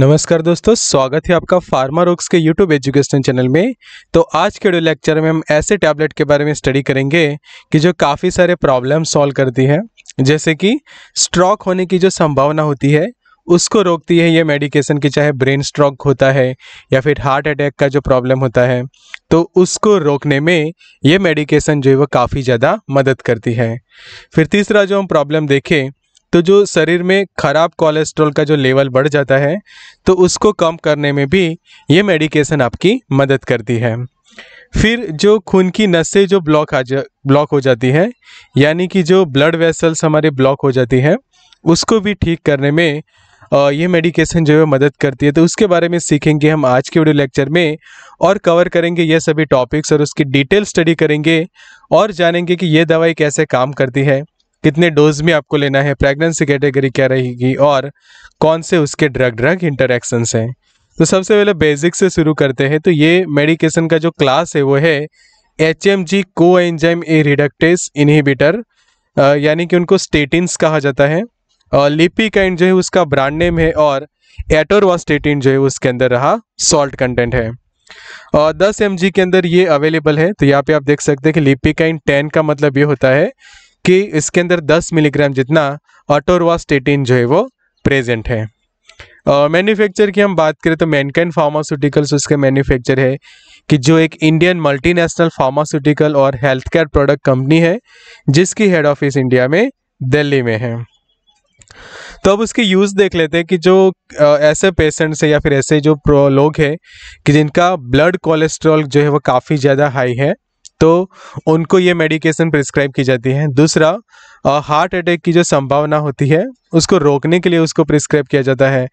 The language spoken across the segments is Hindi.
नमस्कार दोस्तों स्वागत है आपका फार्मा रोक्स के यूट्यूब एजुकेशन चैनल में तो आज के वीडियो लेक्चर में हम ऐसे टैबलेट के बारे में स्टडी करेंगे कि जो काफ़ी सारे प्रॉब्लम सॉल्व करती है जैसे कि स्ट्रोक होने की जो संभावना होती है उसको रोकती है ये मेडिकेशन की चाहे ब्रेन स्ट्रोक होता है या फिर हार्ट अटैक का जो प्रॉब्लम होता है तो उसको रोकने में ये मेडिकेशन जो है वो काफ़ी ज़्यादा मदद करती है फिर तीसरा जो हम प्रॉब्लम देखें तो जो शरीर में ख़राब कोलेस्ट्रॉल का जो लेवल बढ़ जाता है तो उसको कम करने में भी ये मेडिकेशन आपकी मदद करती है फिर जो खून की नसें जो ब्लॉक आ जा ब्लॉक हो जाती हैं यानी कि जो ब्लड वेसल्स हमारे ब्लॉक हो जाती हैं उसको भी ठीक करने में ये मेडिकेशन जो है मदद करती है तो उसके बारे में सीखेंगे हम आज के वीडियो लेक्चर में और कवर करेंगे ये सभी टॉपिक्स और उसकी डिटेल स्टडी करेंगे और जानेंगे कि ये दवाई कैसे काम करती है कितने डोज में आपको लेना है प्रेगनेंसी कैटेगरी क्या रहेगी और कौन से उसके ड्रग ड्रग इंटरेक्शंस हैं तो सबसे पहले बेसिक से शुरू करते हैं तो ये मेडिकेशन का जो क्लास है वो है H M G coenzyme ए रिडक्टेस इनहिबिटर यानी कि उनको स्टेटिन्स कहा जाता है और लिपिकाइन जो है उसका ब्रांड नेम है और एटोरवास्टेटिन जो है उसके अंदर रहा सॉल्ट कंटेंट है और 10 एम के अंदर ये अवेलेबल है तो यहाँ पे आप देख सकते हैं कि लिपिकाइन 10 का मतलब ये होता है कि इसके अंदर 10 मिलीग्राम जितना ऑटोरवास्टेटिन जो है वो प्रेजेंट है मैन्युफैक्चर uh, की हम बात करें तो मैनकैन फार्मास्यूटिकल्स उसके मैन्युफैक्चर है कि जो एक इंडियन मल्टीनेशनल फार्मास्यूटिकल और हेल्थ केयर प्रोडक्ट कंपनी है जिसकी हेड ऑफिस इंडिया में दिल्ली में है तो अब उसके यूज़ देख लेते हैं कि जो ऐसे पेशेंट्स हैं या फिर ऐसे जो लोग हैं कि जिनका ब्लड कोलेस्ट्रॉल जो है वो काफ़ी ज़्यादा हाई है तो उनको ये मेडिकेशन प्रिस्क्राइब की जाती है दूसरा हार्ट अटैक की जो संभावना होती है उसको रोकने के लिए उसको प्रिस्क्राइब किया जाता है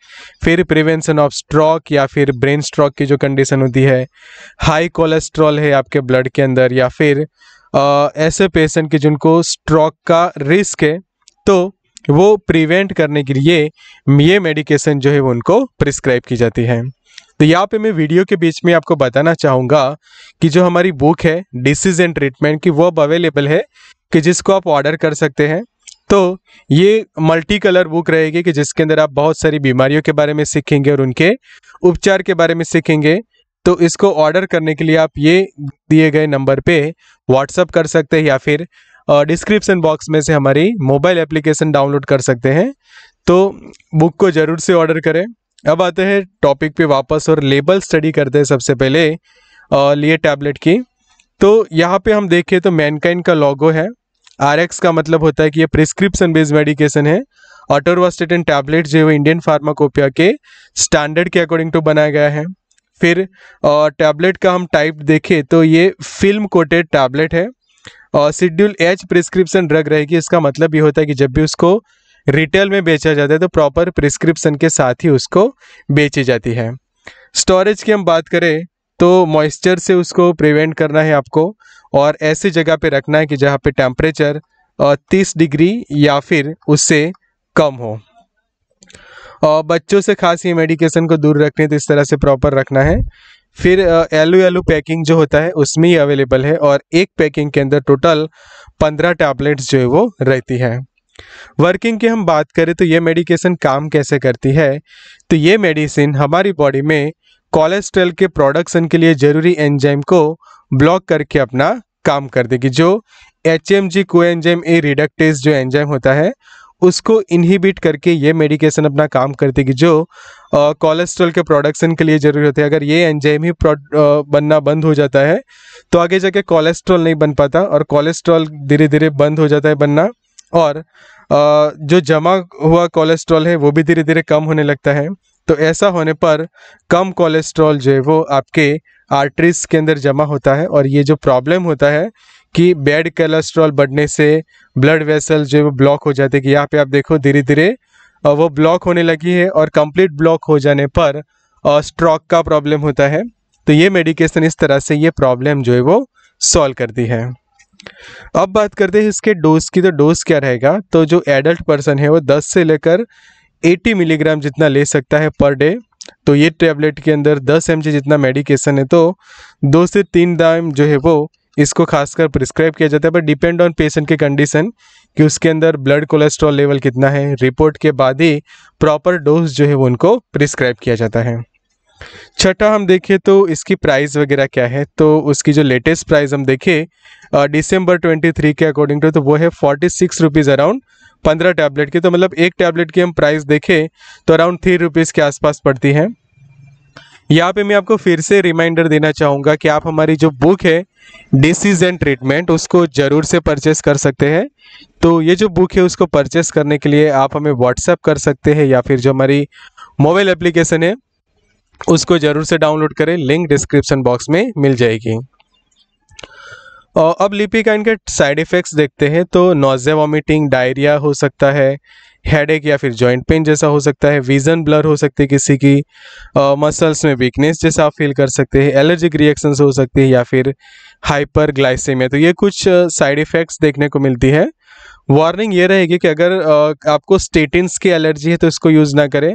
फिर प्रिवेंशन ऑफ स्ट्रोक या फिर ब्रेन स्ट्रोक की जो कंडीशन होती है हाई कोलेस्ट्रॉल है आपके ब्लड के अंदर या फिर आ, ऐसे पेशेंट के जिनको स्ट्रोक का रिस्क है तो वो प्रिवेंट करने के लिए ये मेडिकेशन जो है वो उनको प्रिस्क्राइब की जाती है तो यहाँ पे मैं वीडियो के बीच में आपको बताना चाहूँगा कि जो हमारी बुक है डिसीज एंड ट्रीटमेंट की वो अब अवेलेबल है कि जिसको आप ऑर्डर कर सकते हैं तो ये मल्टी कलर बुक रहेगी कि जिसके अंदर आप बहुत सारी बीमारियों के बारे में सीखेंगे और उनके उपचार के बारे में सीखेंगे तो इसको ऑर्डर करने के लिए आप ये दिए गए नंबर पे व्हाट्सअप कर सकते हैं या फिर डिस्क्रिप्सन बॉक्स में से हमारी मोबाइल एप्लीकेशन डाउनलोड कर सकते हैं तो बुक को ज़रूर से ऑर्डर करें अब आते हैं टॉपिक पे वापस और लेबल स्टडी करते हैं सबसे पहले लिए टैबलेट की तो यहाँ पे हम देखें तो मैनकाइंड का लॉगो है आर का मतलब होता है कि ये प्रिस्क्रिप्शन बेस्ड मेडिकेशन है ऑटोरवास्टेटिन टैबलेट जो है इंडियन फार्माकोपिया के स्टैंडर्ड के अकॉर्डिंग टू तो बनाया गया है फिर टैबलेट का हम टाइप देखें तो ये फिल्म कोटेड टैबलेट है और शेड्यूल एच प्रिस्क्रिप्शन ड्रग रहेगी इसका मतलब ये होता है कि जब भी उसको रिटेल में बेचा जाता है तो प्रॉपर प्रिस्क्रिप्शन के साथ ही उसको बेची जाती है स्टोरेज की हम बात करें तो मॉइस्चर से उसको प्रिवेंट करना है आपको और ऐसे जगह पे रखना है कि जहाँ पे टेम्परेचर 30 डिग्री या फिर उससे कम हो और बच्चों से खास ये मेडिकेशन को दूर रखने तो इस तरह से प्रॉपर रखना है फिर एलो एलू पैकिंग जो होता है उसमें ही अवेलेबल है और एक पैकिंग के अंदर टोटल पंद्रह टैबलेट्स जो है वो रहती है वर्किंग की हम बात करें तो ये मेडिकेशन काम कैसे करती है तो ये मेडिसिन हमारी बॉडी में कोलेस्ट्रॉल के प्रोडक्शन के लिए ज़रूरी एंजाइम को ब्लॉक करके अपना काम कर देगी जो H M G coenzyme A reductase जो एंजाइम होता है उसको इनहिबिट करके ये मेडिकेशन अपना काम कर देगी जो कोलेस्ट्रॉल के प्रोडक्शन के लिए ज़रूरी होते हैं अगर ये एंजाइम ही आ, बनना बंद हो जाता है तो आगे जाके कोलेस्ट्रॉल नहीं बन पाता और कोलेस्ट्रॉल धीरे धीरे बंद हो जाता है बनना और जो जमा हुआ कोलेस्ट्रॉल है वो भी धीरे धीरे कम होने लगता है तो ऐसा होने पर कम कोलेस्ट्रॉल जो है वो आपके आर्टरीज के अंदर जमा होता है और ये जो प्रॉब्लम होता है कि बैड कोलेस्ट्रॉल बढ़ने से ब्लड वेसल जो है वो ब्लॉक हो जाते हैं कि यहाँ पे आप देखो धीरे धीरे वो ब्लॉक होने लगी है और कंप्लीट ब्लॉक हो जाने पर स्ट्रोक का प्रॉब्लम होता है तो ये मेडिकेशन इस तरह से ये प्रॉब्लम जो है वो सॉल्व करती है अब बात करते हैं इसके डोज की तो डोज क्या रहेगा तो जो एडल्ट पर्सन है वो 10 से लेकर 80 मिलीग्राम जितना ले सकता है पर डे तो ये टेबलेट के अंदर 10 एम जितना मेडिकेशन है तो दो से तीन दाम जो है वो इसको खासकर प्रिस्क्राइब किया जाता है पर डिपेंड ऑन पेशेंट के कंडीशन कि उसके अंदर ब्लड कोलेस्ट्रॉल लेवल कितना है रिपोर्ट के बाद ही प्रॉपर डोज जो है वो उनको प्रिस्क्राइब किया जाता है छठा हम देखें तो इसकी प्राइस वगैरह क्या है तो उसकी जो लेटेस्ट प्राइस हम देखें ट्वेंटी थ्री के अकॉर्डिंग टू तो वो है फोर्टी सिक्स रुपीज़ अराउंड पंद्रह टैबलेट की तो मतलब एक टैबलेट की हम प्राइस देखें तो अराउंड थ्री रुपीज़ के आसपास पड़ती है यहाँ पे मैं आपको फिर से रिमाइंडर देना चाहूँगा कि आप हमारी जो बुक है डिसीज एंड ट्रीटमेंट उसको ज़रूर से परचेस कर सकते हैं तो ये जो बुक है उसको परचेस करने के लिए आप हमें व्हाट्सएप कर सकते हैं या फिर जो हमारी मोबाइल एप्लीकेशन है उसको ज़रूर से डाउनलोड करें लिंक डिस्क्रिप्शन बॉक्स में मिल जाएगी और अब लिपिकाइन का इनके साइड इफ़ेक्ट्स देखते हैं तो नोज़े वॉमिटिंग डायरिया हो सकता है हेडेक या फिर जॉइंट पेन जैसा हो सकता है विज़न ब्लर हो सकती है किसी की मसल्स में वीकनेस जैसा आप फील कर सकते हैं एलर्जिक रिएक्शंस हो सकती है या फिर हाइपर ग्लाइसेमिया तो ये कुछ साइड इफ़ेक्ट्स देखने को मिलती है वार्निंग ये रहेगी कि अगर आपको स्टेटिन्स की एलर्जी है तो इसको यूज़ ना करें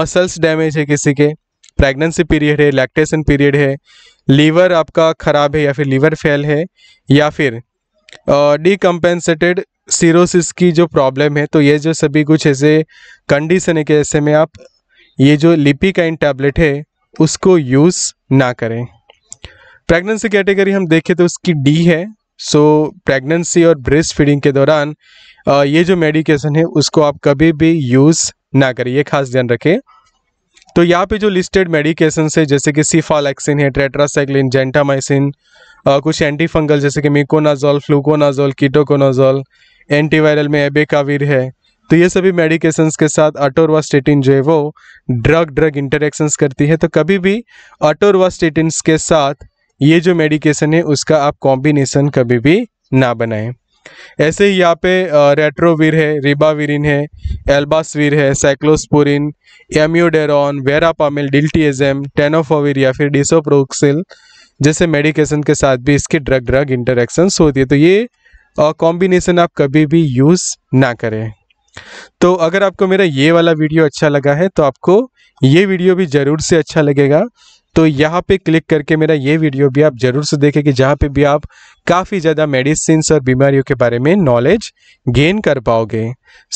मसल्स डैमेज है किसी के प्रेगनेंसी पीरियड है लैक्टेशन पीरियड है लीवर आपका ख़राब है या फिर लीवर फेल है या फिर डीकम्पेंसेटेड uh, सीरोसिस की जो प्रॉब्लम है तो ये जो सभी कुछ ऐसे कंडीशन है कि ऐसे में आप ये जो लिपी का इन टैबलेट है उसको यूज़ ना करें प्रेगनेंसी कैटेगरी हम देखें तो उसकी डी है सो प्रेगनेंसी और ब्रेस्ट फीडिंग के दौरान uh, ये जो मेडिकेशन है उसको आप कभी भी यूज़ ना करें ये खास ध्यान रखें तो यहाँ पे जो लिस्टेड मेडिकेशन है जैसे कि सिफालेक्सिन है ट्रेट्रासाइक्लिन जेंटामाइसिन कुछ एंटी फंगल जैसे कि मिकोनाजोल फ्लूकोनाजोल कीटोकोनाजोल एंटीवायरल में एबेकाविर है तो ये सभी मेडिकेशंस के साथ अटोरवास्टेटिन जो है वो ड्रग ड्रग इंटरेक्शंस करती है तो कभी भी अटोरवास्टेटिन के साथ ये जो मेडिकेशन है उसका आप कॉम्बिनेशन कभी भी ना बनाएं ऐसे ही यहाँ पे रेट्रोवीर है रिबावीरिन है एल्बासवीर है cyclosporine amiodarone verapamil diltiazem tenofovir या फिर डिसोप्रोक्सिल जैसे मेडिकेशन के साथ भी इसकी ड्रग ड्रग इंटरेक्शन होती है तो ये कॉम्बिनेशन आप कभी भी यूज़ ना करें तो अगर आपको मेरा ये वाला वीडियो अच्छा लगा है तो आपको ये वीडियो भी ज़रूर से अच्छा लगेगा तो यहाँ पे क्लिक करके मेरा ये वीडियो भी आप जरूर से देखें कि जहाँ पे भी आप काफ़ी ज़्यादा मेडिसिन और बीमारियों के बारे में नॉलेज गेन कर पाओगे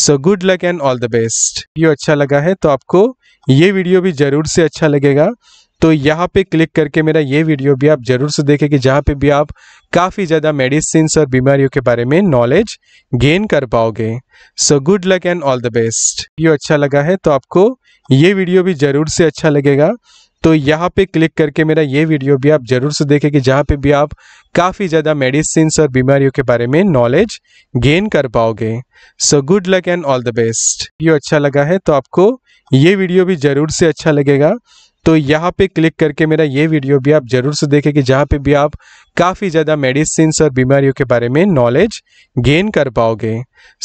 so good luck and all the best video अच्छा लगा है तो आपको ये वीडियो भी ज़रूर से अच्छा लगेगा तो यहाँ पे क्लिक करके मेरा ये वीडियो भी आप जरूर से देखें कि जहाँ पे भी आप काफ़ी ज़्यादा मेडिसिन और बीमारियों के बारे में नॉलेज गेन कर पाओगे so good luck and all the best video अच्छा लगा है तो आपको ये वीडियो भी ज़रूर से अच्छा लगेगा तो यहाँ पे क्लिक करके मेरा ये वीडियो भी आप जरूर से देखें कि जहाँ पे भी आप काफ़ी ज़्यादा मेडिसिन और बीमारियों के बारे में नॉलेज गेन कर पाओगे so good luck and all the best video अच्छा लगा है तो आपको ये वीडियो भी ज़रूर से अच्छा लगेगा तो यहाँ पे क्लिक करके मेरा ये वीडियो भी आप जरूर से देखें कि जहाँ पे भी आप काफ़ी ज़्यादा मेडिसिन और बीमारियों के बारे में नॉलेज गेन कर पाओगे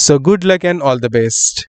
so good luck and all the best